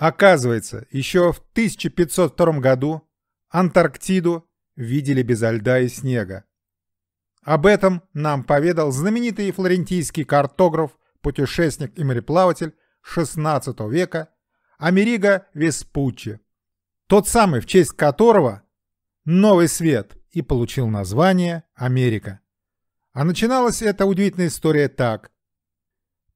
Оказывается, еще в 1502 году Антарктиду видели безо льда и снега. Об этом нам поведал знаменитый флорентийский картограф, путешественник и мореплаватель XVI века Америго Веспуччи, тот самый, в честь которого «Новый свет» и получил название Америка. А начиналась эта удивительная история так.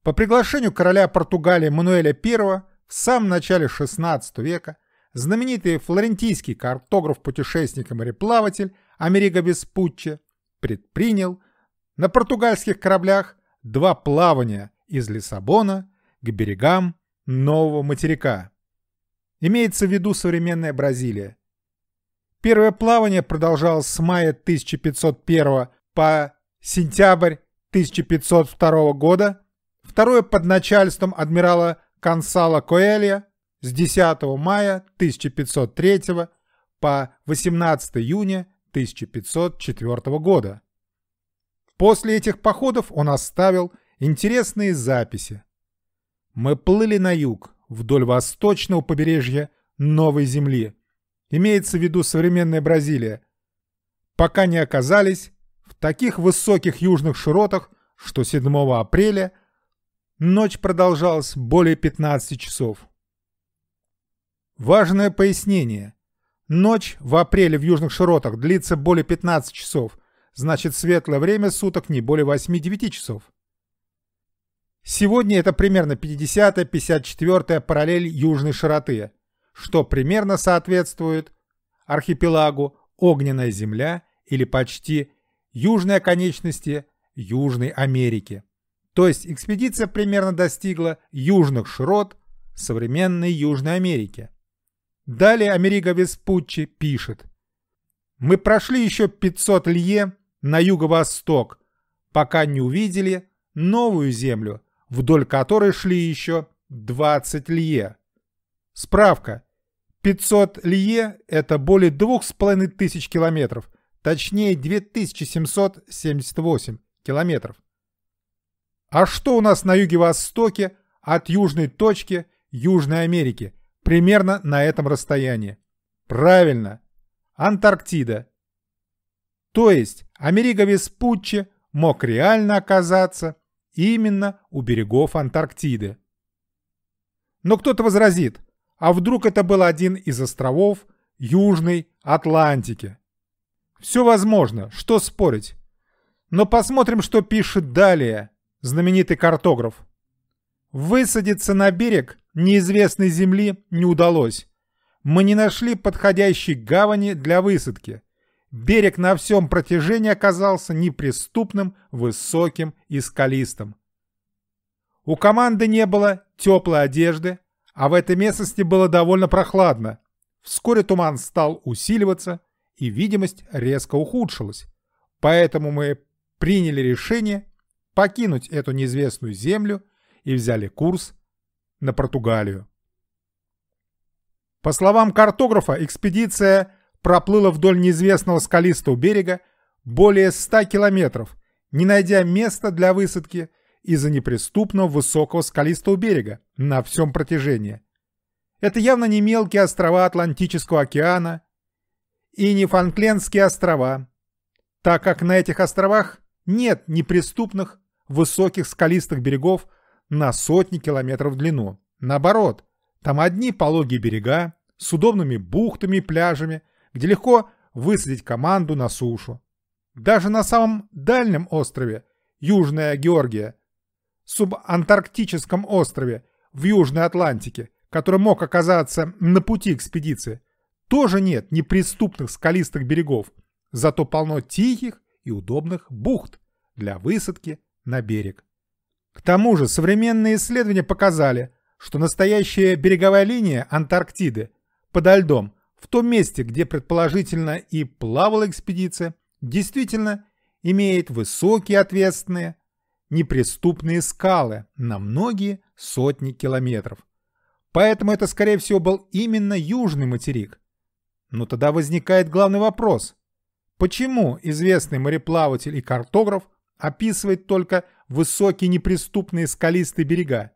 По приглашению короля Португалии Мануэля I в самом начале XVI века знаменитый флорентийский картограф-путешественник и мореплаватель Америго Веспуччи предпринял на португальских кораблях два плавания из Лиссабона к берегам нового материка. Имеется в виду современная Бразилия. Первое плавание продолжалось с мая 1501 по сентябрь 1502 года, второе под начальством адмирала Консала Коэлья с 10 мая 1503 по 18 июня 1504 года. После этих походов он оставил интересные записи. «Мы плыли на юг, вдоль восточного побережья Новой Земли, имеется в виду современная Бразилия, пока не оказались в таких высоких южных широтах, что 7 апреля – Ночь продолжалась более 15 часов. Важное пояснение. Ночь в апреле в южных широтах длится более 15 часов, значит светлое время суток не более 8-9 часов. Сегодня это примерно 50-54 параллель южной широты, что примерно соответствует архипелагу Огненная Земля или почти южной оконечности Южной Америки. То есть экспедиция примерно достигла южных широт современной Южной Америки. Далее Америка Веспуччи пишет. «Мы прошли еще 500 лье на юго-восток, пока не увидели новую землю, вдоль которой шли еще 20 лье». Справка. 500 лье – это более 2500 километров, точнее 2778 километров. А что у нас на юге-востоке от южной точки Южной Америки, примерно на этом расстоянии? Правильно, Антарктида. То есть Америка Веспуччи мог реально оказаться именно у берегов Антарктиды. Но кто-то возразит, а вдруг это был один из островов Южной Атлантики? Все возможно, что спорить. Но посмотрим, что пишет далее – знаменитый картограф. Высадиться на берег неизвестной земли не удалось. Мы не нашли подходящей гавани для высадки. Берег на всем протяжении оказался неприступным, высоким и скалистым. У команды не было теплой одежды, а в этой местности было довольно прохладно. Вскоре туман стал усиливаться, и видимость резко ухудшилась. Поэтому мы приняли решение покинуть эту неизвестную землю и взяли курс на Португалию. По словам картографа, экспедиция проплыла вдоль неизвестного скалистого берега более 100 километров, не найдя места для высадки из-за неприступного высокого скалистого берега на всем протяжении. Это явно не мелкие острова Атлантического океана и не Фанклендские острова, так как на этих островах нет неприступных высоких скалистых берегов на сотни километров в длину. Наоборот, там одни пологие берега с удобными бухтами и пляжами, где легко высадить команду на сушу. Даже на самом дальнем острове, Южная Георгия, субантарктическом острове в Южной Атлантике, который мог оказаться на пути экспедиции, тоже нет неприступных скалистых берегов, зато полно тихих и удобных бухт для высадки на берег. К тому же современные исследования показали, что настоящая береговая линия Антарктиды подо льдом в том месте, где предположительно и плавала экспедиция, действительно имеет высокие ответственные неприступные скалы на многие сотни километров. Поэтому это, скорее всего, был именно южный материк. Но тогда возникает главный вопрос. Почему известный мореплаватель и картограф – описывает только высокие неприступные скалистые берега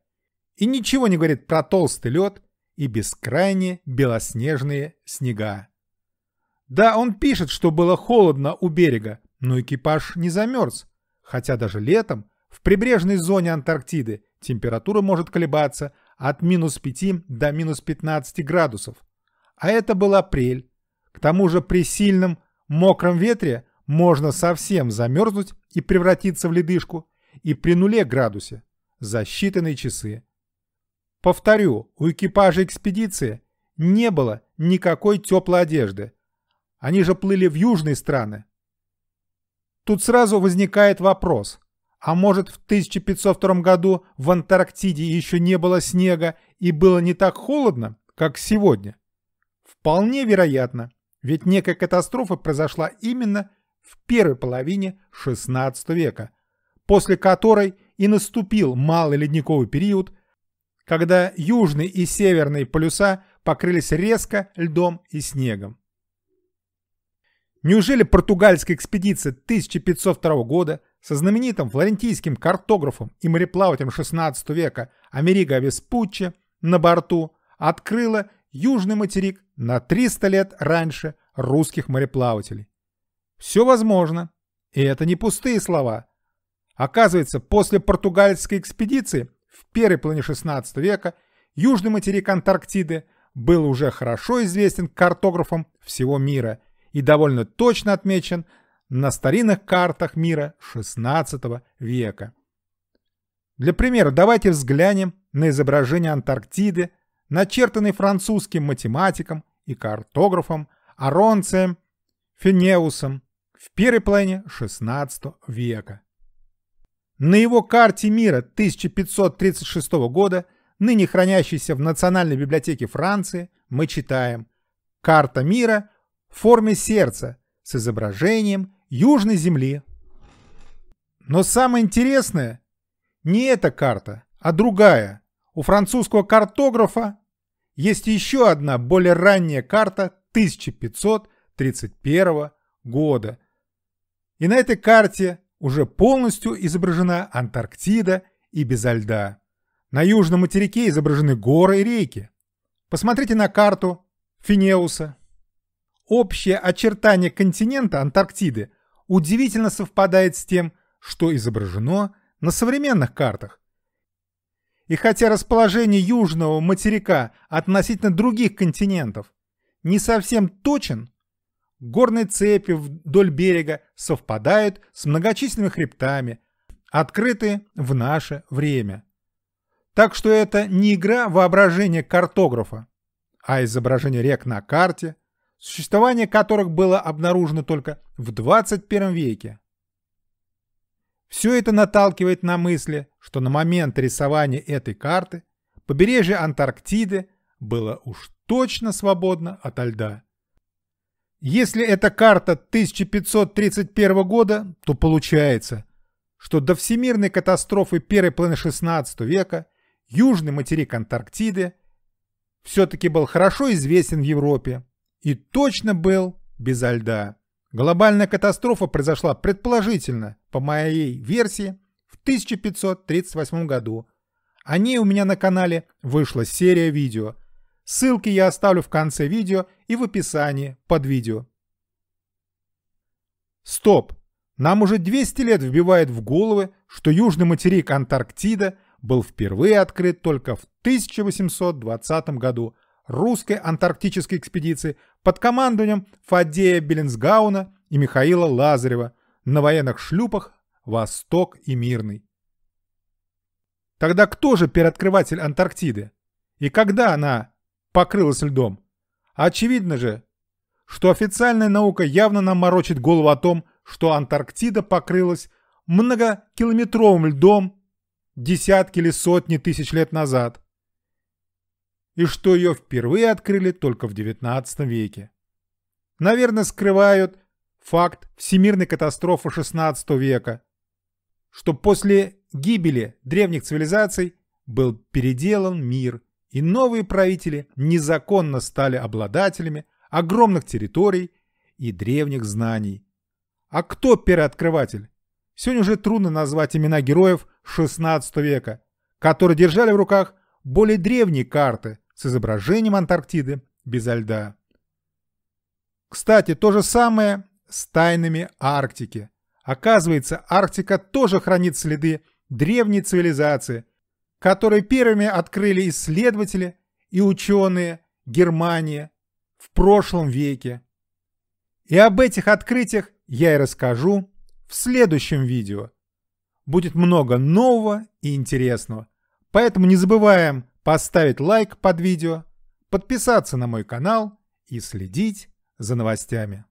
и ничего не говорит про толстый лед и бескрайние белоснежные снега. Да, он пишет, что было холодно у берега, но экипаж не замерз, хотя даже летом в прибрежной зоне Антарктиды температура может колебаться от минус 5 до минус 15 градусов. А это был апрель. К тому же при сильном мокром ветре можно совсем замерзнуть и превратиться в ледышку, и при нуле градусе за считанные часы. Повторю, у экипажа экспедиции не было никакой теплой одежды. Они же плыли в южные страны. Тут сразу возникает вопрос, а может в 1502 году в Антарктиде еще не было снега и было не так холодно, как сегодня? Вполне вероятно, ведь некая катастрофа произошла именно в первой половине XVI века, после которой и наступил малый ледниковый период, когда южный и северный полюса покрылись резко льдом и снегом. Неужели португальская экспедиция 1502 года со знаменитым флорентийским картографом и мореплавателем XVI века Америго Веспуччи на борту открыла южный материк на 300 лет раньше русских мореплавателей? Все возможно. И это не пустые слова. Оказывается, после португальской экспедиции в первой половине XVI века южный материк Антарктиды был уже хорошо известен картографам всего мира и довольно точно отмечен на старинных картах мира XVI века. Для примера давайте взглянем на изображение Антарктиды, начертанный французским математиком и картографом Аронцем Финеусом в первой половине XVI века. На его карте мира 1536 года, ныне хранящейся в Национальной библиотеке Франции, мы читаем «Карта мира в форме сердца с изображением Южной Земли». Но самое интересное не эта карта, а другая. У французского картографа есть еще одна более ранняя карта 1531 года – и на этой карте уже полностью изображена Антарктида и безо льда. На южном материке изображены горы и реки. Посмотрите на карту Финеуса. Общее очертание континента Антарктиды удивительно совпадает с тем, что изображено на современных картах. И хотя расположение южного материка относительно других континентов не совсем точен, Горные цепи вдоль берега совпадают с многочисленными хребтами, открытые в наше время. Так что это не игра воображения картографа, а изображение рек на карте, существование которых было обнаружено только в 21 веке. Все это наталкивает на мысли, что на момент рисования этой карты побережье Антарктиды было уж точно свободно от льда. Если эта карта 1531 года, то получается, что до всемирной катастрофы первой половины XVI века южный материк Антарктиды все-таки был хорошо известен в Европе и точно был без льда. Глобальная катастрофа произошла предположительно, по моей версии, в 1538 году. О ней у меня на канале вышла серия видео – Ссылки я оставлю в конце видео и в описании под видео. Стоп! Нам уже 200 лет вбивает в головы, что южный материк Антарктида был впервые открыт только в 1820 году русской антарктической экспедиции под командованием Фадея Беленсгауна и Михаила Лазарева на военных шлюпах «Восток и Мирный». Тогда кто же переоткрыватель Антарктиды? И когда она покрылась льдом. Очевидно же, что официальная наука явно нам морочит голову о том, что Антарктида покрылась многокилометровым льдом десятки или сотни тысяч лет назад, и что ее впервые открыли только в XIX веке. Наверное, скрывают факт всемирной катастрофы XVI века, что после гибели древних цивилизаций был переделан мир – и новые правители незаконно стали обладателями огромных территорий и древних знаний. А кто первооткрыватель? Сегодня уже трудно назвать имена героев XVI века, которые держали в руках более древние карты с изображением Антарктиды без льда. Кстати, то же самое с тайнами Арктики. Оказывается, Арктика тоже хранит следы древней цивилизации, который первыми открыли исследователи и ученые Германии в прошлом веке. И об этих открытиях я и расскажу в следующем видео. Будет много нового и интересного. Поэтому не забываем поставить лайк под видео, подписаться на мой канал и следить за новостями.